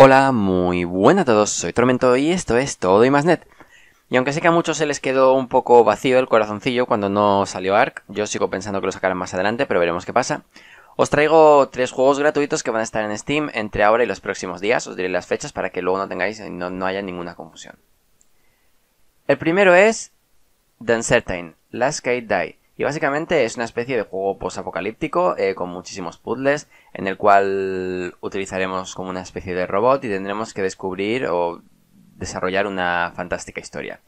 Hola, muy buenas a todos, soy Tormento y esto es Todo y Más Net. Y aunque sé que a muchos se les quedó un poco vacío el corazoncillo cuando no salió ARK, yo sigo pensando que lo sacarán más adelante, pero veremos qué pasa. Os traigo tres juegos gratuitos que van a estar en Steam entre ahora y los próximos días, os diré las fechas para que luego no tengáis, no, no haya ninguna confusión. El primero es The Uncertain, Last Sky Die. Y básicamente es una especie de juego post-apocalíptico eh, con muchísimos puzzles en el cual utilizaremos como una especie de robot y tendremos que descubrir o desarrollar una fantástica historia.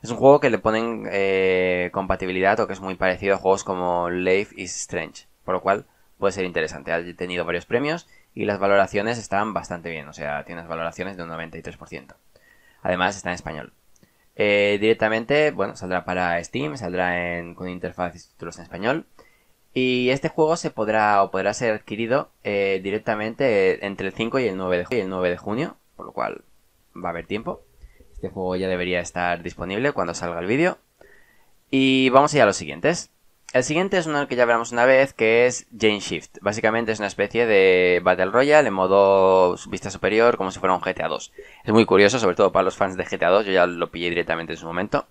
Es un juego que le ponen eh, compatibilidad o que es muy parecido a juegos como Life is Strange, por lo cual puede ser interesante. Ha tenido varios premios y las valoraciones están bastante bien, o sea, tiene unas valoraciones de un 93%. Además está en español. Eh, directamente, bueno, saldrá para Steam, saldrá en, con interfaz y títulos en español. Y este juego se podrá o podrá ser adquirido eh, directamente entre el 5 y el, 9 de, y el 9 de junio, por lo cual va a haber tiempo. Este juego ya debería estar disponible cuando salga el vídeo. Y vamos allá a los siguientes. El siguiente es uno que ya hablamos una vez, que es Jane Shift. Básicamente es una especie de Battle Royale en modo vista superior, como si fuera un GTA 2. Es muy curioso, sobre todo para los fans de GTA 2, yo ya lo pillé directamente en su momento.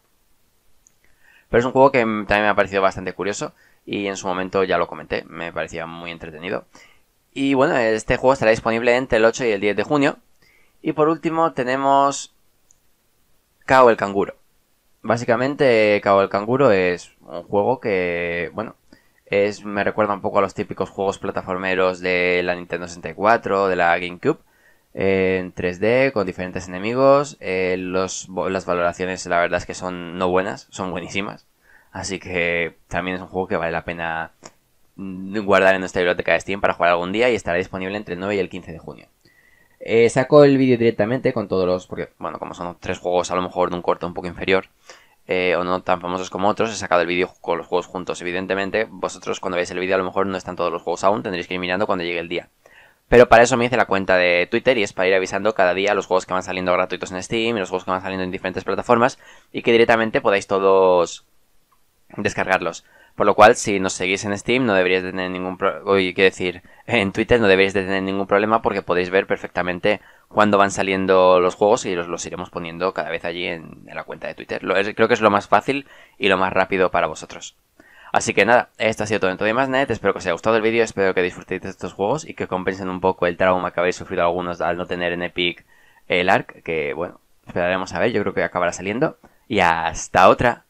Pero es un juego que también me ha parecido bastante curioso y en su momento ya lo comenté, me parecía muy entretenido. Y bueno, este juego estará disponible entre el 8 y el 10 de junio. Y por último tenemos Kao el Canguro. Básicamente, Cabo del Canguro es un juego que, bueno, es, me recuerda un poco a los típicos juegos plataformeros de la Nintendo 64, de la GameCube, eh, en 3D, con diferentes enemigos. Eh, las valoraciones, la verdad es que son no buenas, son buenísimas. Así que también es un juego que vale la pena mm, guardar en nuestra biblioteca de Steam para jugar algún día y estará disponible entre el 9 y el 15 de junio. Eh, saco el vídeo directamente con todos los, porque bueno, como son tres juegos a lo mejor de un corto un poco inferior, eh, o no tan famosos como otros, he sacado el vídeo con los juegos juntos. Evidentemente, vosotros cuando veáis el vídeo a lo mejor no están todos los juegos aún, tendréis que ir mirando cuando llegue el día. Pero para eso me hice la cuenta de Twitter y es para ir avisando cada día los juegos que van saliendo gratuitos en Steam y los juegos que van saliendo en diferentes plataformas y que directamente podáis todos descargarlos. Por lo cual, si nos seguís en Steam, no deberíais tener ningún problema. quiero decir, en Twitter no deberíais de tener ningún problema porque podéis ver perfectamente cuándo van saliendo los juegos y los, los iremos poniendo cada vez allí en, la cuenta de Twitter. Lo, creo que es lo más fácil y lo más rápido para vosotros. Así que nada, esto ha sido todo en todo de más net. Espero que os haya gustado el vídeo, espero que disfrutéis de estos juegos y que compensen un poco el trauma que habéis sufrido algunos al no tener en Epic el ARC, que bueno, esperaremos a ver, yo creo que acabará saliendo. Y hasta otra.